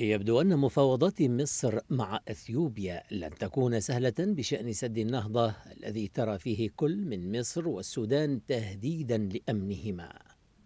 يبدو أن مفاوضات مصر مع أثيوبيا لن تكون سهلة بشأن سد النهضة الذي ترى فيه كل من مصر والسودان تهديدا لأمنهما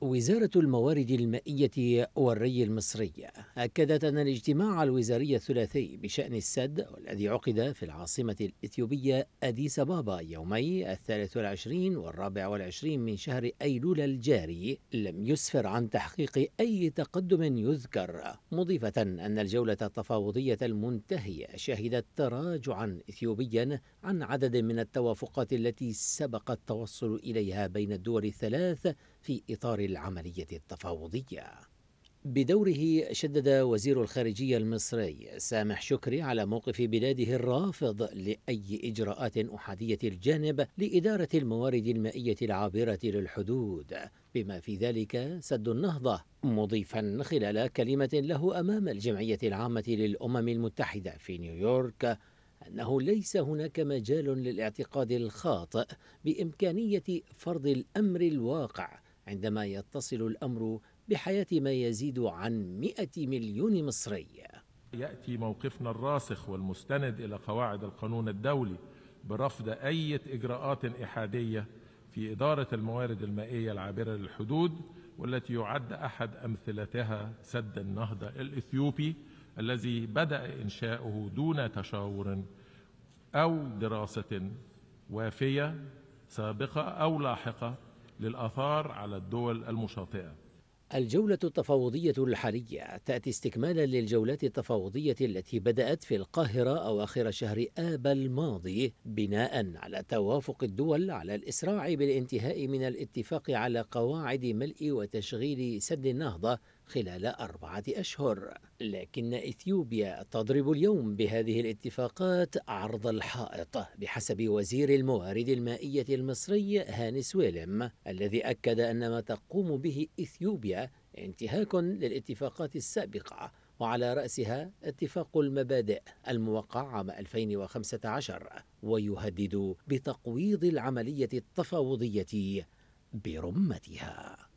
وزارة الموارد المائية والري المصرية أكدت أن الاجتماع الوزاري الثلاثي بشأن السد والذي عقد في العاصمة الإثيوبية أديس بابا يومي الثالث والعشرين والرابع والعشرين من شهر أيلول الجاري لم يسفر عن تحقيق أي تقدم يذكر مضيفة أن الجولة التفاوضية المنتهية شهدت تراجعا إثيوبيا عن عدد من التوافقات التي سبق التوصل إليها بين الدول الثلاث في إطار العملية التفاوضية. بدوره شدد وزير الخارجية المصري سامح شكري على موقف بلاده الرافض لأي إجراءات أحادية الجانب لإدارة الموارد المائية العابرة للحدود بما في ذلك سد النهضة مضيفا خلال كلمة له أمام الجمعية العامة للأمم المتحدة في نيويورك أنه ليس هناك مجال للاعتقاد الخاطئ بإمكانية فرض الأمر الواقع عندما يتصل الأمر بحياة ما يزيد عن 100 مليون مصري يأتي موقفنا الراسخ والمستند إلى قواعد القانون الدولي برفض أي إجراءات إحادية في إدارة الموارد المائية العابرة للحدود والتي يعد أحد أمثلتها سد النهضة الإثيوبي الذي بدأ إنشاؤه دون تشاور أو دراسة وافية سابقة أو لاحقة للآثار على الدول المشاطئة الجولة التفاوضية الحالية تأتي استكمالا للجولات التفاوضية التي بدأت في القاهرة أواخر شهر آب الماضي بناء على توافق الدول على الإسراع بالانتهاء من الاتفاق على قواعد ملء وتشغيل سد النهضة خلال أربعة أشهر لكن إثيوبيا تضرب اليوم بهذه الاتفاقات عرض الحائط بحسب وزير الموارد المائية المصري هانس ويلم الذي أكد أن ما تقوم به إثيوبيا انتهاك للاتفاقات السابقة وعلى رأسها اتفاق المبادئ الموقع عام 2015 ويهدد بتقويض العملية التفاوضية برمتها